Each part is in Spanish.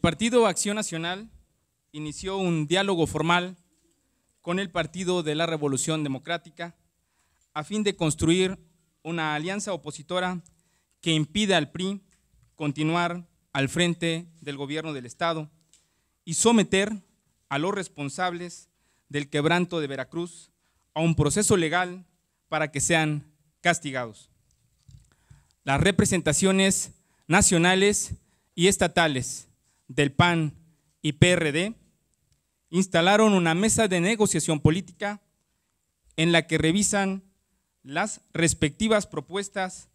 Partido Acción Nacional inició un diálogo formal con el Partido de la Revolución Democrática a fin de construir una alianza opositora que impida al PRI continuar al frente del gobierno del Estado y someter a los responsables del quebranto de Veracruz a un proceso legal para que sean castigados. Las representaciones nacionales y estatales del PAN y PRD instalaron una mesa de negociación política en la que revisan las respectivas propuestas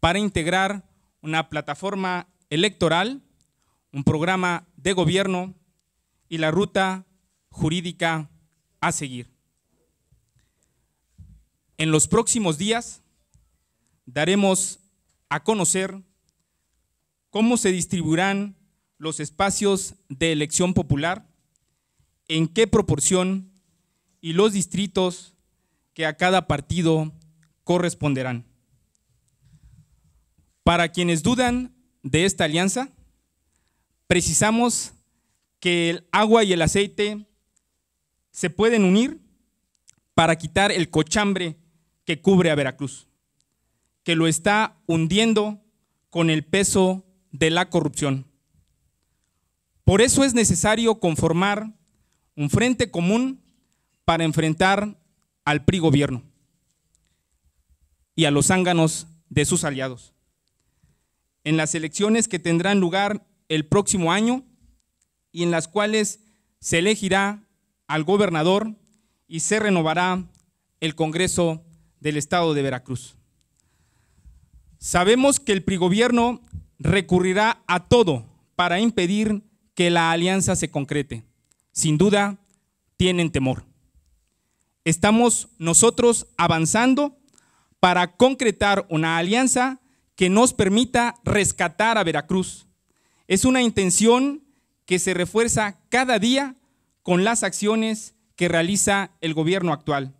para integrar una plataforma electoral, un programa de gobierno y la ruta jurídica a seguir. En los próximos días daremos a conocer cómo se distribuirán los espacios de elección popular, en qué proporción y los distritos que a cada partido corresponderán. Para quienes dudan de esta alianza, precisamos que el agua y el aceite se pueden unir para quitar el cochambre que cubre a Veracruz, que lo está hundiendo con el peso de la corrupción. Por eso es necesario conformar un frente común para enfrentar al PRI gobierno y a los ánganos de sus aliados. En las elecciones que tendrán lugar el próximo año y en las cuales se elegirá al gobernador y se renovará el Congreso del Estado de Veracruz. Sabemos que el PRI gobierno recurrirá a todo para impedir que la alianza se concrete. Sin duda, tienen temor. Estamos nosotros avanzando para concretar una alianza que nos permita rescatar a Veracruz. Es una intención que se refuerza cada día con las acciones que realiza el gobierno actual,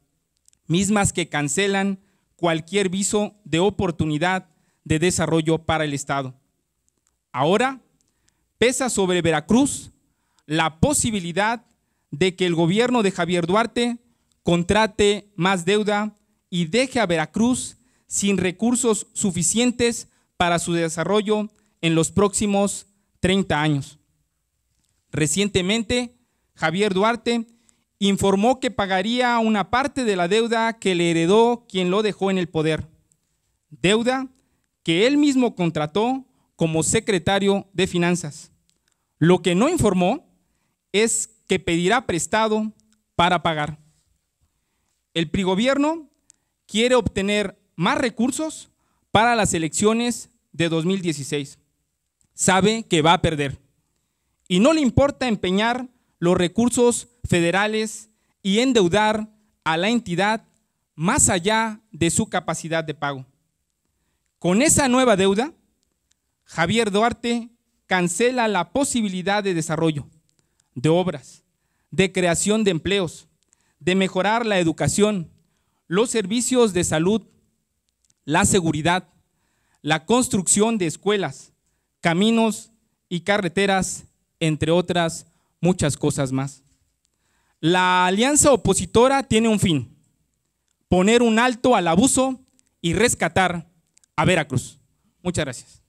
mismas que cancelan cualquier viso de oportunidad de desarrollo para el Estado. Ahora pesa sobre Veracruz la posibilidad de que el gobierno de Javier Duarte contrate más deuda y deje a Veracruz sin recursos suficientes para su desarrollo en los próximos 30 años. Recientemente, Javier Duarte informó que pagaría una parte de la deuda que le heredó quien lo dejó en el poder, deuda que él mismo contrató como secretario de Finanzas. Lo que no informó es que pedirá prestado para pagar. El prigobierno quiere obtener más recursos para las elecciones de 2016. Sabe que va a perder. Y no le importa empeñar los recursos federales y endeudar a la entidad más allá de su capacidad de pago. Con esa nueva deuda, Javier Duarte cancela la posibilidad de desarrollo, de obras, de creación de empleos, de mejorar la educación, los servicios de salud, la seguridad, la construcción de escuelas, caminos y carreteras, entre otras muchas cosas más. La alianza opositora tiene un fin, poner un alto al abuso y rescatar a Veracruz. Muchas gracias.